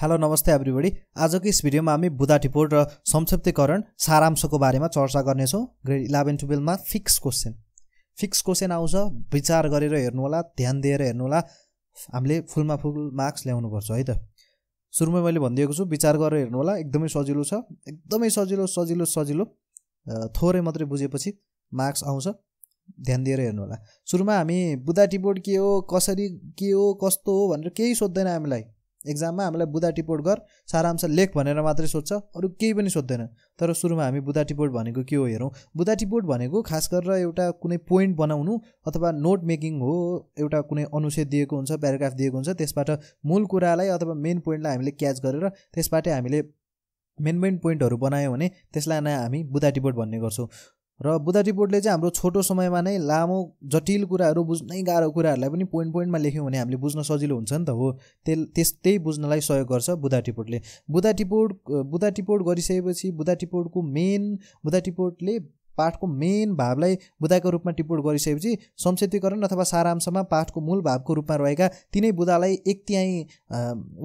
hello नमस्ते everybody आजको यस भिडियोमा हामी बुधा रिपोर्ट र संक्षिप्तीकरण सारांशको बारेमा चर्चा गर्नेछौँ ग्रेड इलेभेन टुवेल्भमा फिक्स क्वेसन फिक्स क्वेसन आउँछ विचार गरेर हेर्नु होला ध्यान दिएर हेर्नु होला हामीले फुलमा फुल मार्क्स ल्याउनुपर्छ है त सुरुमै मैले भनिदिएको छु विचार गरेर हेर्नु होला एकदमै सजिलो छ एकदमै सजिलो सजिलो सजिलो थोरै मात्रै बुझेपछि मार्क्स आउँछ ध्यान दिएर हेर्नु होला सुरुमा हामी बुधा टिपोर्ड के हो कसरी के हो कस्तो हो भनेर केही सोध्दैन हामीलाई एक्जाममा हामीलाई बुधा टिपोट गर सारांश लेख भनेर मात्रै सोध्छ अरू केही पनि सोध्दैन तर सुरुमा हामी बुदा टिपोट भनेको के हो हेरौँ बुधा टिपोट भनेको खास गरेर एउटा कुनै पोइन्ट बनाउनु अथवा नोट मेकिङ हो एउटा कुनै अनुच्छेद दिएको हुन्छ प्याराग्राफ दिएको हुन्छ त्यसबाट मूल कुरालाई अथवा मेन पोइन्टलाई हामीले क्याच गरेर त्यसबाटै हामीले मेन मेन पोइन्टहरू बनायो भने त्यसलाई नै हामी बुधा टिपोट भन्ने गर्छौँ र बुधा रिपोर्टले चाहिँ हाम्रो छोटो समयमा नै लामो जटिल कुराहरू बुझ्नै गाह्रो कुराहरूलाई पनि पोइन्ट पोइन्टमा लेख्यौँ भने हामीले बुझ्न सजिलो हुन्छ नि त हो त्यस त्यस त्यही बुझ्नलाई सहयोग गर्छ बुधा रिपोर्टले बुधा रिपोर्ट बुधा रिपोर्ट गरिसकेपछि बुधा रिपोर्टको मेन बुधा रिपोर्टले पाठको मेन भावलाई बुधाको रूपमा टिपोर्ट गरिसकेपछि संक्षेपीकरण अथवा सारांशमा पाठको मूल भावको रूपमा रहेका तिनै बुधालाई एक तिहाई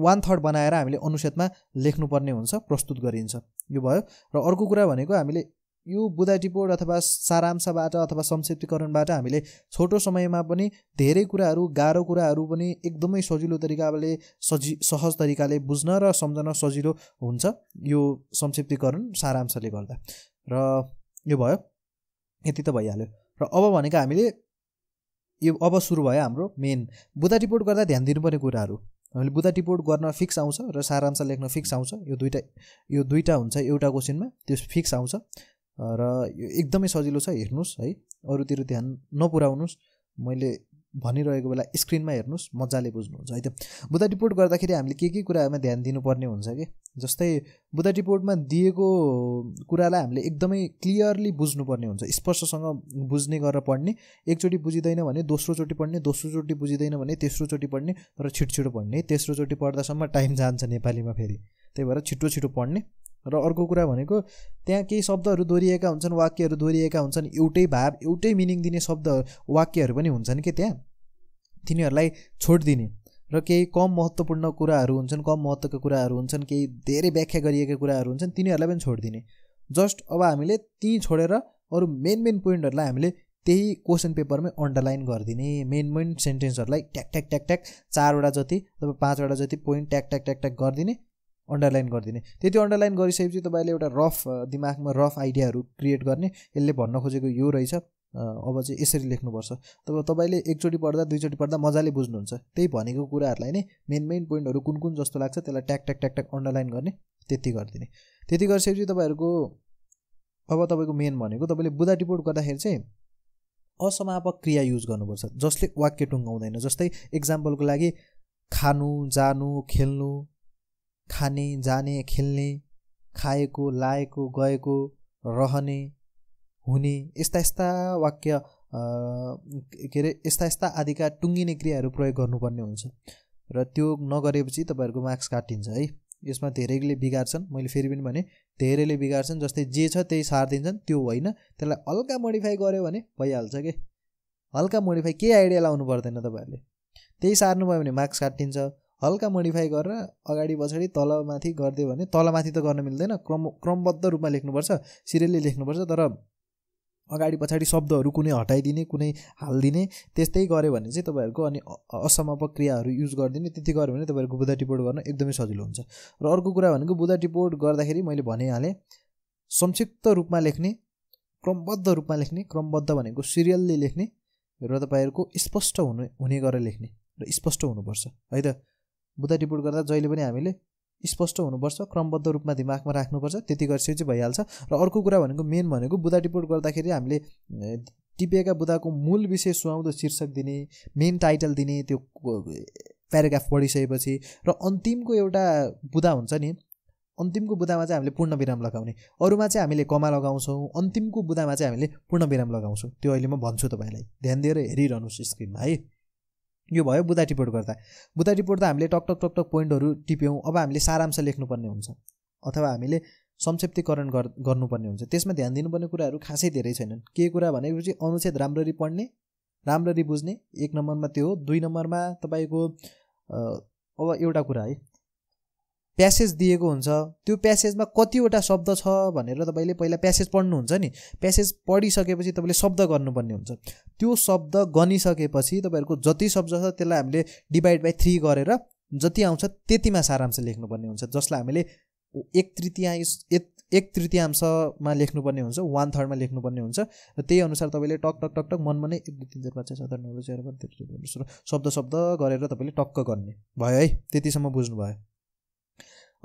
वान थर्ड बनाएर हामीले अनुच्छेदमा लेख्नुपर्ने हुन्छ प्रस्तुत गरिन्छ यो भयो र अर्को कुरा भनेको हामीले यो बुधा टिपोट अथवा सारांशबाट अथवा संक्षिप्तीकरणबाट हामीले छोटो समयमा पनि धेरै कुराहरू गाह्रो कुराहरू पनि एकदमै सजिलो तरिकाले सजि सहज तरिकाले बुझ्न र सम्झन सजिलो हुन्छ यो संक्षिप्तीकरण सारांशले गर्दा र यो भयो यति त भइहाल्यो र अब भनेको हामीले यो अब सुरु भयो हाम्रो मेन बुधा टिपोट गर्दा ध्यान दिनुपर्ने कुराहरू हामीले बुधा टिपोट गर्न फिक्स आउँछ र सारांश लेख्न फिक्स आउँछ यो दुइटा यो दुइटा हुन्छ एउटा क्वेसनमा त्यो फिक्स आउँछ र यो एकदमै सजिलो छ हेर्नुहोस् है अरूतिर ध्यान नपुऱ्याउनुहोस् मैले भनिरहेको बेला स्क्रिनमा हेर्नुहोस् मजाले बुझ्नुहुन्छ है त बुदा रिपोर्ट गर्दाखेरि हामीले के के कुरामा ध्यान दिनुपर्ने हुन्छ कि जस्तै बुदा रिपोर्टमा दिएको कुरालाई हामीले एकदमै क्लियरली बुझ्नुपर्ने हुन्छ स्पष्टसँग बुझ्ने गरेर पढ्ने एकचोटि बुझिँदैन भने दोस्रोचोटि पढ्ने दोस्रोचोटि बुझिँदैन भने तेस्रोचोटि पढ्ने र छिटो छिटो पढ्ने तेस्रोचोटि पढ्दासम्म टाइम जान्छ नेपालीमा फेरि त्यही भएर छिटो छिटो पढ्ने र अर्को कुरा भनेको त्यहाँ केही शब्दहरू दोहोरिएका हुन्छन् वाक्यहरू दोहोरिएका हुन्छन् एउटै भाव एउटै मिनिङ दिने शब्द वाक्यहरू पनि हुन्छन् कि त्यहाँ तिनीहरूलाई छोडिदिने र केही कम महत्त्वपूर्ण कुराहरू हुन्छन् कम महत्त्वका कुराहरू हुन्छन् केही धेरै व्याख्या गरिएका कुराहरू हुन्छन् तिनीहरूलाई पनि छोडिदिने जस्ट अब हामीले ती छोडेर अरू मेन मेन पोइन्टहरूलाई हामीले त्यही क्वेसन पेपरमै अन्डरलाइन गरिदिने मेन मेन सेन्टेन्सहरूलाई ट्याक ट्याक ट्याक ट्याक चारवटा जति अथवा पाँचवटा जति पोइन्ट ट्याक ट्याक ट्याक ट्याक गरिदिने अन्डरलाइन गरिदिने त्यति अन्डरलाइन गरिसकेपछि तपाईँले एउटा रफ दिमागमा रफ आइडियाहरू क्रिएट गर्ने यसले भन्न खोजेको यो रहेछ अब चाहिँ यसरी लेख्नुपर्छ तब तपाईँले एकचोटि पढ्दा दुईचोटि पढ्दा मजाले बुझ्नुहुन्छ त्यही भनेको कुराहरूलाई नै मेन मेन पोइन्टहरू कुन कुन जस्तो लाग्छ त्यसलाई ट्याक ट्याक ट्याक ट्याक अन्डरलाइन गर्ने त्यति गरिदिने त्यति गरिसकेपछि तपाईँहरूको अब तपाईँको मेन भनेको तपाईँले बुधा रिपोर्ट गर्दाखेरि चाहिँ असमापक क्रिया युज गर्नुपर्छ जसले वाक्य टुङ्गाउँदैन जस्तै इक्जाम्पलको लागि खानु जानु खेल्नु खाने जाने खेल्ने खाएको लाएको गएको रहने हुने यस्ता यस्ता वाक्य के अरे यस्ता यस्ता आदिका टुङ्गिने क्रियाहरू प्रयोग गर्नुपर्ने हुन्छ र त्यो नगरेपछि तपाईँहरूको मार्क्स काटिन्छ है यसमा धेरैले बिगार्छन् मैले फेरि पनि भने धेरैले बिगार्छन् जस्तै जे छ त्यही सारिदिन्छन् त्यो होइन त्यसलाई हल्का मोडिफाई गऱ्यो भने भइहाल्छ के हल्का मोडिफाई केही आइडिया लाउनु पर्दैन तपाईँहरूले त्यही सार्नुभयो भने मार्क्स काटिन्छ हल्का मोडिफाई गरेर अगाडि पछाडि तलमाथि गरिदियो भने तलमाथि त गर्न मिल्दैन क्रम क्रमबद्ध रूपमा लेख्नुपर्छ सिरियलले लेख्नुपर्छ तर अगाडि पछाडि शब्दहरू कुनै हटाइदिने कुनै हालिदिने त्यस्तै गऱ्यो भने चाहिँ तपाईँहरूको अनि असमापक क्रियाहरू युज गरिदिने त्यति गऱ्यो भने तपाईँहरूको बुधा टिपोट गर्न एकदमै सजिलो हुन्छ र अर्को कुरा भनेको बुधा टिपोट गर्दाखेरि मैले भनिहालेँ संक्षिप्त रूपमा लेख्ने क्रमबद्ध रूपमा लेख्ने क्रमबद्ध भनेको सिरियलले लेख्ने र तपाईँहरूको स्पष्ट हुने हुने गरेर लेख्ने र स्पष्ट हुनुपर्छ है त बुधा रिपोर्ट गर्दा जहिले पनि हामीले स्पष्ट हुनुपर्छ क्रमबद्ध रूपमा दिमागमा राख्नुपर्छ त्यति गरिसके चाहिँ भइहाल्छ र अर्को कुरा भनेको मेन भनेको बुधा रिपोर्ट गर्दाखेरि हामीले टिपिएका बुधाको मूल विषय सुहाउँदो शीर्षक दिने मेन टाइटल दिने त्यो प्याराग्राफ पढिसकेपछि र अन्तिमको एउटा बुधा हुन्छ नि अन्तिमको बुदामा चाहिँ हामीले पूर्ण विराम लगाउने अरूमा चाहिँ हामीले कमा लगाउँछौँ अन्तिमको बुदामा चाहिँ हामीले पूर्ण विराम लगाउँछौँ त्यो अहिले म भन्छु तपाईँलाई ध्यान दिएर हेरिरहनुहोस् स्क्रिनमा है यो भयो बुदा टिपोट गर्दा बुदा टिपोट त हामीले टक टक टक टक पोइन्टहरू टिप्यौँ अब हामीले सारांश लेख्नुपर्ने हुन्छ अथवा हामीले संक्षिप्तीकरण गर् गर्नुपर्ने हुन्छ त्यसमा ध्यान दिनुपर्ने कुराहरू खासै धेरै छैनन् के कुरा भनेपछि अनुच्छेद राम्ररी पढ्ने राम्ररी बुझ्ने एक नम्बरमा त्यो हो दुई नम्बरमा तपाईँको अब एउटा कुरा है प्यासेज दिएको हुन्छ त्यो प्यासेजमा कतिवटा शब्द छ भनेर तपाईँले पहिला प्यासेज पढ्नुहुन्छ नि प्यासेज पढिसकेपछि तपाईँले शब्द गर्नुपर्ने हुन्छ त्यो शब्द गनिसकेपछि तपाईँहरूको जति शब्द छ त्यसलाई हामीले डिभाइड बाई थ्री गरेर जति आउँछ त्यतिमा सारांश लेख्नुपर्ने हुन्छ जसलाई हामीले एक तृतीयांश एक तृतीयांशमा लेख्नुपर्ने हुन्छ वान थर्डमा लेख्नुपर्ने हुन्छ र त्यही अनुसार तपाईँले टक टक टक टक मनमा नै एक दुई तिन चार पाँच छ सात नौ चार शब्द शब्द गरेर तपाईँले टक्क गर्ने भयो है त्यतिसम्म बुझ्नुभयो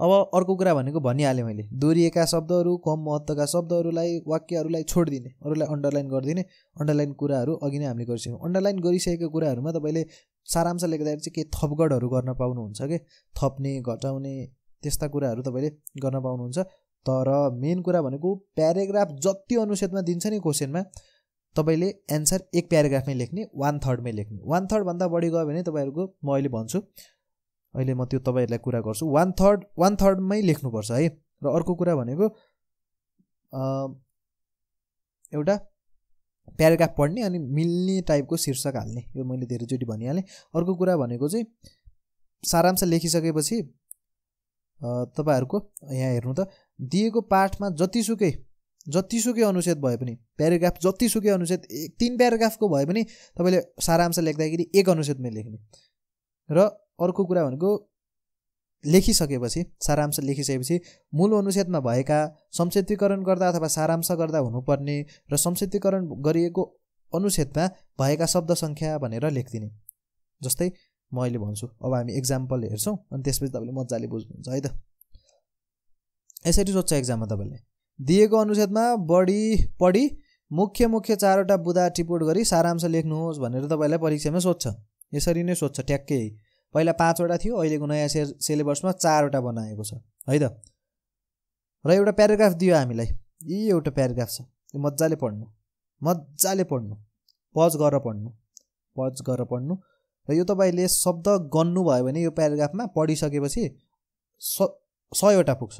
अब अर्को कुरा भनेको भनिहालेँ मैले दोहोरिएका शब्दहरू कम महत्त्वका शब्दहरूलाई वाक्यहरूलाई छोडिदिने अरूलाई अन्डरलाइन गरिदिने अन्डरलाइन कुराहरू अघि नै हामीले गरिसक्यौँ अन्डरलाइन गरिसकेको कुराहरूमा तपाईँले सारांश लेख्दाखेरि चाहिँ केही थपगडहरू गर्न पाउनुहुन्छ कि थप्ने घटाउने त्यस्ता कुराहरू तपाईँले गर्न पाउनुहुन्छ तर मेन कुरा भनेको प्याराग्राफ जति अनुच्छेदमा दिन्छ नि क्वेसनमा तपाईँले एन्सर एक प्याराग्राफमै लेख्ने वान थर्डमै लेख्ने वान थर्डभन्दा बढी गयो भने तपाईँहरूको म अहिले भन्छु अहिले म त्यो तपाईँहरूलाई कुरा गर्छु वान थर्ड वान थर्डमै लेख्नुपर्छ है र अर्को कुरा भनेको एउटा प्याराग्राफ पढ्ने अनि मिल्ने टाइपको शीर्षक हाल्ने यो मैले धेरैचोटि भनिहालेँ अर्को कुरा भनेको चाहिँ सारांश लेखिसकेपछि तपाईँहरूको यहाँ हेर्नु त दिएको पाठमा जतिसुकै जतिसुकै अनुच्छेद भए पनि प्याराग्राफ जतिसुकै अनुच्छेद एक तिन प्याराग्राफको भए पनि तपाईँले सारांश लेख्दाखेरि एक अनुच्छेदमै लेख्ने र अर्को कुरा भनेको लेखिसकेपछि सारांश लेखिसकेपछि मूल अनुच्छेदमा भएका संक्षेप्तीकरण गर्दा अथवा सारांश गर्दा हुनुपर्ने र संक्षेप्तीकरण गरिएको अनुच्छेदमा भएका शब्द सङ्ख्या भनेर लेखिदिने जस्तै म अहिले भन्छु अब हामी एक्जाम्पल हेर्छौँ अनि त्यसपछि तपाईँले मजाले बुझ्नुहुन्छ है त यसरी सोध्छ एक्जाममा तपाईँले दिएको अनुच्छेदमा बढी पढी मुख्य मुख्य चारवटा बुदा टिपोट गरी सारांश लेख्नुहोस् भनेर तपाईँलाई परीक्षामा सोध्छ यसरी नै सोध्छ ट्याक्कै पहिला पाँचवटा थियो अहिलेको नयाँ से सिलेबसमा चारवटा बनाएको छ है त र एउटा प्याराग्राफ दियो हामीलाई यी एउटा प्याराग्राफ छ यो मजाले पढ्नु मजाले पढ्नु पज गरेर पढ्नु पज गरेर पढ्नु र यो तपाईँले शब्द गन्नुभयो भने यो प्याराग्राफमा पढिसकेपछि स सयवटा पुग्छ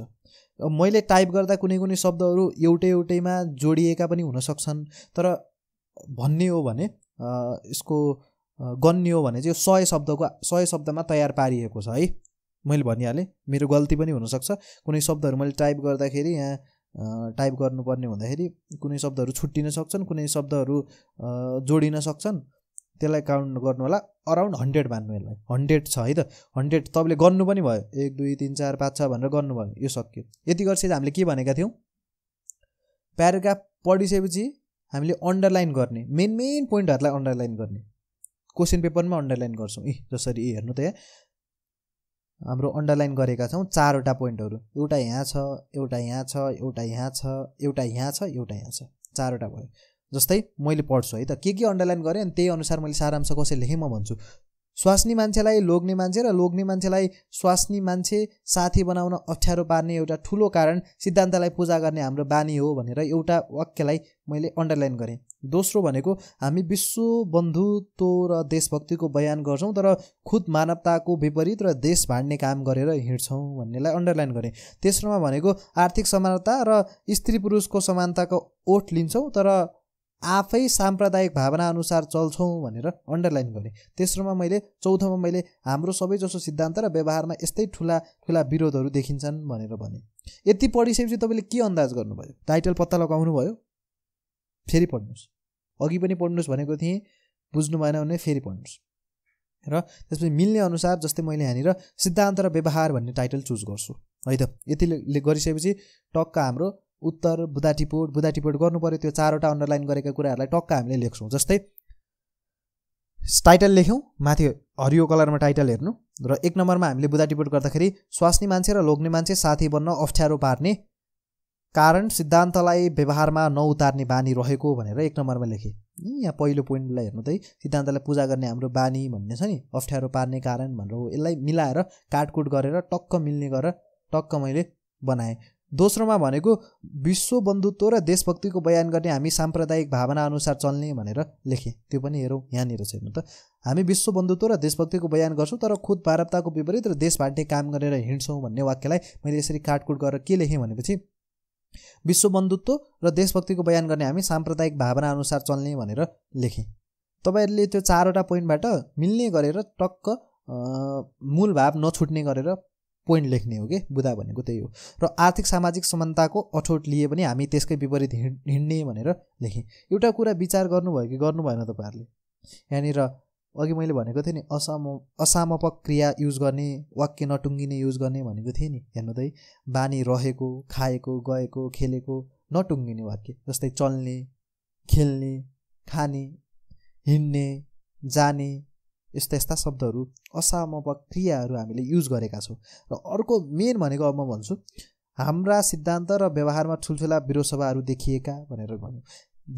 मैले टाइप गर्दा कुनै कुनै शब्दहरू एउटै एउटैमा जोडिएका पनि हुनसक्छन् तर भन्ने हो भने यसको गन्ने हो भने चाहिँ यो सय शब्दको सय शब्दमा तयार पारिएको छ है मैले भनिहालेँ मेरो गल्ती पनि हुनसक्छ कुनै शब्दहरू मैले टाइप गर्दाखेरि यहाँ टाइप गर्नुपर्ने हुँदाखेरि कुनै शब्दहरू छुट्टिन सक्छन् कुनै शब्दहरू जोडिन सक्छन् त्यसलाई काउन्ट गर्नु होला अराउन्ड हन्ड्रेड मान्नु यसलाई हन्ड्रेड छ है त हन्ड्रेड तपाईँले गर्नु पनि भयो एक दुई तिन चार पाँच छ भनेर गर्नुभयो यो सक्यो यति गर्छ हामीले के भनेका थियौँ प्याराग्राफ पढिसकेपछि हामीले अन्डरलाइन गर्ने मेन मेन पोइन्टहरूलाई अन्डरलाइन गर्ने क्वेसन पेपरमा अन्डरलाइन गर्छौँ ए जसरी हेर्नु त यहाँ हाम्रो अन्डरलाइन गरेका छौँ चारवटा पोइन्टहरू एउटा यहाँ छ एउटा यहाँ छ एउटा यहाँ छ एउटा यहाँ छ एउटा यहाँ छ चारवटा भयो जस्तै मैले पढ्छु है त के के अन्डरलाइन गरेँ अनि त्यही अनुसार मैले सारांश कसरी लेखेँ म भन्छु स्वास्नी मान्छेलाई लोग्ने मान्छे र लोग्ने मान्छेलाई स्वास्नी मान्छे साथी बनाउन अप्ठ्यारो पार्ने एउटा ठुलो कारण सिद्धान्तलाई पूजा गर्ने हाम्रो बानी हो भनेर एउटा वाक्यलाई मैले अन्डरलाइन गरेँ दोस्रो भनेको हामी विश्व बन्धुत्व र देशभक्तिको बयान गर्छौँ तर खुद मानवताको विपरीत र देश भाँड्ने काम गरेर हिँड्छौँ भन्नेलाई अन्डरलाइन गरेँ तेस्रोमा भनेको आर्थिक समानता र स्त्री पुरुषको समानताको ओठ लिन्छौँ तर आफै साम्प्रदायिक भावना अनुसार चल्छौँ भनेर अन्डरलाइन गरेँ तेस्रोमा मैले चौथोमा मैले हाम्रो सबैजसो सिद्धान्त र व्यवहारमा यस्तै ठुला ठुला विरोधहरू देखिन्छन् भनेर भने यति पढिसकेपछि तपाईँले के अन्दाज गर्नुभयो टाइटल पत्ता लगाउनु भयो फेरि पढ्नुहोस् अघि पनि पढ्नुहोस् भनेको थिएँ बुझ्नु भएन भने फेरि पढ्नुहोस् र त्यसपछि मिल्ने अनुसार जस्तै मैले यहाँनिर सिद्धान्त र व्यवहार भन्ने टाइटल चुज गर्छु है त यतिले गरिसकेपछि टक्क हाम्रो उत्तर बुधा टिपोट बुधा टिपोट गर्नु पऱ्यो त्यो चारवटा अन्डरलाइन गरेका कुराहरूलाई टक्क हामीले लेख्छौँ जस्तै टाइटल लेख्यौँ माथि हरियो कलरमा टाइटल हेर्नु र एक नम्बरमा हामीले बुधा टिपोट गर्दाखेरि स्वास्नी मान्छे र लोग्ने मान्छे साथी बन्न अप्ठ्यारो पार्ने कारण सिद्धान्तलाई व्यवहारमा नउतार्ने बानी रहेको भनेर एक नम्बरमा लेखेँ यहाँ पहिलो पोइन्टलाई हेर्नु त सिद्धान्तलाई पूजा गर्ने हाम्रो बानी भन्ने छ नि अप्ठ्यारो पार्ने कारण भनेर यसलाई मिलाएर काटकुट गरेर टक्क मिल्ने गरेर टक्क मैले बनाएँ दोस्रोमा भनेको विश्व बन्धुत्व र देशभक्तिको बयान गर्ने हामी साम्प्रदायिक भावना अनुसार चल्ने भनेर लेखेँ त्यो पनि हेरौँ यहाँनिर छ हेर्नु त हामी विश्व बन्धुत्व र देशभक्तिको बयान गर्छौँ तर खुद भारतताको विपरीत र देश भाँट्ने काम गरेर हिँड्छौँ भन्ने वाक्यलाई मैले यसरी काटकुट गरेर के लेखेँ भनेपछि विश्व बन्धुत्व र देशभक्तिको बयान गर्ने हामी साम्प्रदायिक भावना अनुसार चल्ने भनेर लेखेँ तपाईँहरूले त्यो चारवटा पोइन्टबाट मिल्ने गरेर टक्क मूल भाव नछुट्ने गरेर पोइन्ट लेख्ने हो कि बुधा भनेको त्यही हो र आर्थिक सामाजिक समानताको अठोट लिए पनि हामी त्यसकै विपरीत हिँड्ने भनेर लेखेँ एउटा कुरा विचार गर्नुभयो कि गर्नु भएन तपाईँहरूले यहाँनिर अघि मैले भनेको थिएँ नि असम असामपक क्रिया युज गर्ने वाक्य नटुङ्गिने युज गर्ने भनेको थिएँ नि हेर्नु त बानी रहेको खाएको गएको खेलेको नटुङ्गिने वाक्य जस्तै चल्ने खेल्ने खाने हिँड्ने जाने यस्ता यस्ता शब्दहरू असामपक क्रियाहरू हामीले युज गरेका छौँ र अर्को मेन भनेको अब म भन्छु हाम्रा सिद्धान्त र व्यवहारमा ठुल्ठुला विरोधसभाहरू देखिएका भनेर भन्यो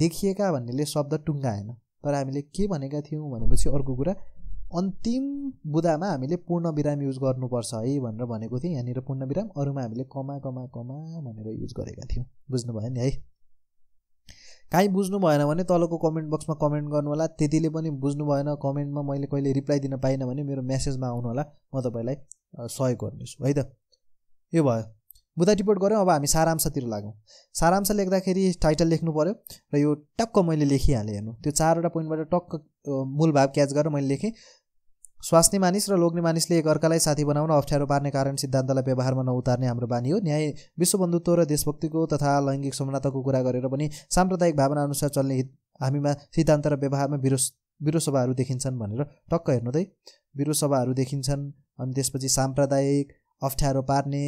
देखिएका भन्नेले शब्द टुङ्गाएन तर हामीले के भनेका थियौँ भनेपछि अर्को कुरा अन्तिम बुदामा हामीले पूर्ण विराम युज गर्नुपर्छ है भनेर भनेको थिएँ यहाँनिर विराम अरूमा हामीले कमा कमा कमा भनेर युज गरेका थियौँ बुझ्नुभयो नि है काहीँ बुझ्नु भएन भने तलको कमेन्ट बक्समा कमेन्ट गर्नु होला त्यतिले पनि बुझ्नु भएन कमेन्टमा मैले कहिले रिप्लाई दिन पाइनँ भने मेरो मेसेजमा आउनु होला म तपाईँलाई सहयोग गर्नेछु है त यो भयो बुधा रिपोर्ट गऱ्यौँ अब हामी सारांशतिर लागौँ सारांश लेख्दाखेरि टाइटल लेख्नु पऱ्यो र यो टक्क मैले लेखिहालेँ हेर्नु त्यो चारवटा पोइन्टबाट टक्क मूल भाव क्याच गरेर मैले लेखेँ स्वास्नी मानिस र लोग्ने मानिसले एकअर्कालाई साथी बनाउन अप्ठ्यारो पार्ने कारण सिद्धान्तलाई व्यवहारमा नउतार्ने हाम्रो बानी हो न्याय विश्वबन्धुत्व र देशभक्तिको तथा लैङ्गिक समानताको कुरा गरेर पनि साम्प्रदायिक भावना अनुसार चल्ने हामीमा सिद्धान्त र व्यवहारमा बिरो बिरोसभाहरू देखिन्छन् भनेर टक्क हेर्नु त बिरोसभाहरू देखिन्छन् अनि त्यसपछि साम्प्रदायिक अप्ठ्यारो पार्ने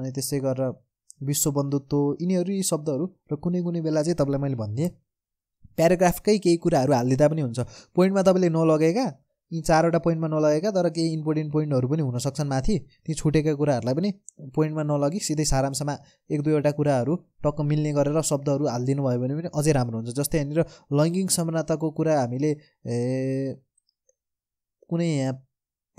अनि त्यसै गरेर विश्वबन्धुत्व यिनीहरू यी शब्दहरू र कुनै कुनै बेला चाहिँ तपाईँलाई मैले भनिदिएँ प्याराग्राफकै केही कुराहरू हालिदिँदा पनि हुन्छ पोइन्टमा तपाईँले नलगेका यी चारवटा पोइन्टमा नलगेका तर केही इम्पोर्टेन्ट पोइन्टहरू पनि हुनसक्छन् माथि ती छुटेका कुराहरूलाई पनि पोइन्टमा नलगी सिधै सारांशमा एक दुईवटा कुराहरू टक्क मिल्ने गरेर शब्दहरू हालिदिनु भयो भने पनि अझै राम्रो हुन्छ जस्तै यहाँनिर लैङ्गिक समानताको कुरा हामीले कुनै यहाँ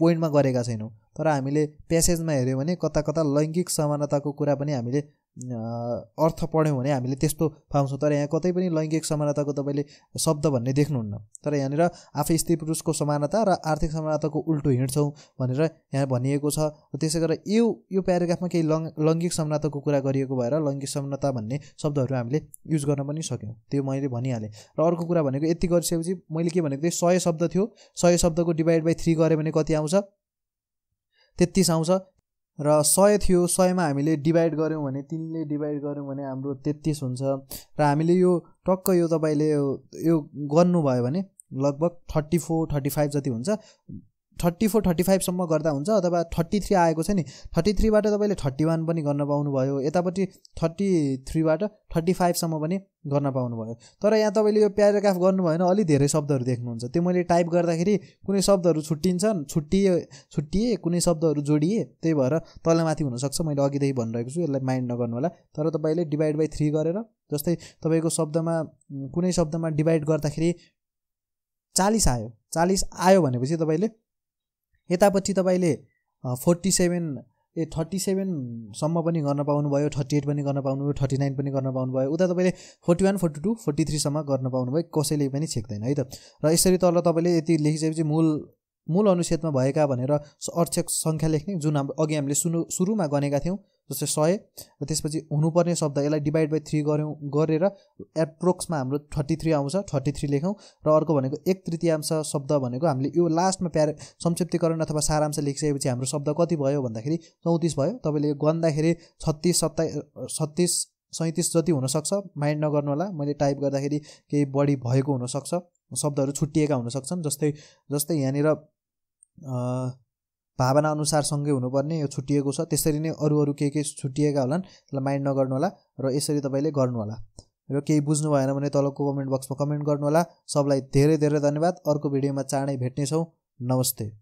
पोइन्टमा गरेका छैनौँ तर हामीले प्यासेजमा हेऱ्यौँ भने कता कता लैङ्गिक समानताको कुरा पनि हामीले अर्थ पढ्यौँ भने हामीले त्यस्तो पाउँछौँ तर यहाँ कतै पनि लैङ्गिक समानताको तपाईँले शब्द भन्ने देख्नुहुन्न तर यहाँनिर आफै स्त्री पुरुषको समानता र आर्थिक समानताको उल्टो हिँड्छौँ भनेर यहाँ भनिएको छ त्यसै गरेर यो यो प्याराग्राफमा केही लङ लैङ्गिक समानताको कुरा गरिएको भएर लैङ्गिक समानता भन्ने शब्दहरू हामीले युज गर्न पनि सक्यौँ त्यो मैले भनिहालेँ र अर्को कुरा भनेको यति गरिसकेपछि मैले के भनेको थिएँ सय शब्द थियो सय शब्दको डिभाइड बाई थ्री गऱ्यो भने कति आउँछ तेत्तिस आउँछ र सय थियो सयमा हामीले डिभाइड गऱ्यौँ भने तिनले डिभाइड गऱ्यौँ भने हाम्रो तेत्तिस हुन्छ र हामीले यो टक्क यो तपाईँले यो गर्नुभयो भने लगभग थर्टी फोर थर्टी फाइभ जति हुन्छ थर्टी फोर थर्टी फाइभसम्म गर्दा हुन्छ अथवा थर्टी थ्री आएको छ नि थर्टी थ्रीबाट तपाईँले थर्टी वान पनि गर्न पाउनुभयो यतापट्टि थर्टी थ्रीबाट थर्टी फाइभसम्म पनि गर्न पाउनुभयो तर यहाँ तपाईँले यो प्याराग्राफ गर्नु भएन अलिक धेरै शब्दहरू देख्नुहुन्छ त्यो मैले टाइप गर्दाखेरि कुनै शब्दहरू छुट्टिन्छन् छुट्टिए छुट्टिए कुनै शब्दहरू जोडिए त्यही भएर तलमाथि हुनसक्छ मैले अघिदेखि भनिरहेको छु यसलाई माइन्ड नगर्नु होला तर तपाईँले डिभाइड बाई थ्री गरेर जस्तै तपाईँको शब्दमा कुनै शब्दमा डिभाइड गर्दाखेरि चालिस आयो चालिस आयो भनेपछि तपाईँले यतापट्टि तपाईँले फोर्टी सेभेन ए थर्टी सेभेनसम्म पनि गर्न पाउनुभयो थर्टी एट पनि गर्न पाउनुभयो थर्टी नाइन पनि गर्न पाउनुभयो उता तपाईँले forty one forty two forty थ्रीसम्म गर्न पाउनुभयो कसैले पनि छेक्दैन है त र यसरी तल तपाईँले यति लेखिसकेपछि मूल मूल अनुच्छेदमा भएका भनेर अर्थक सङ्ख्या लेख्ने जुन अघि हामीले सुरु सुरुमा गनेका थियौँ जस्तै सय र त्यसपछि हुनुपर्ने शब्द यसलाई डिभाइड बाई थ्री गऱ्यौँ गरेर एप्रोक्समा हाम्रो थर्टी थ्री आउँछ थर्टी थ्री लेखौँ र अर्को भनेको एक तृतीयांश शब्द भनेको हामीले यो लास्टमा प्यार संक्षिप्तीकरण अथवा सारांश लेखिसकेपछि हाम्रो शब्द कति भयो भन्दाखेरि चौतिस भयो तपाईँले गन्दाखेरि छत्तिस सत्ताइस छत्तिस सैँतिस जति हुनसक्छ माइन्ड नगर्नु होला मैले टाइप गर्दाखेरि केही बढी भएको हुनसक्छ शब्दहरू छुट्टिएका हुनसक्छन् जस्तै जस्तै यहाँनिर भावना अनुसार सँगै हुनुपर्ने यो छुट्टिएको छ त्यसरी नै अरू अरू के के छुट्टिएका होलान् त्यसलाई माइन्ड नगर्नु होला र यसरी तपाईँले गर्नुहोला र केही बुझ्नु भएन भने तलको कमेन्ट बक्समा कमेन्ट गर्नुहोला सबलाई धेरै धेरै धन्यवाद अर्को भिडियोमा चाँडै भेट्नेछौँ नमस्ते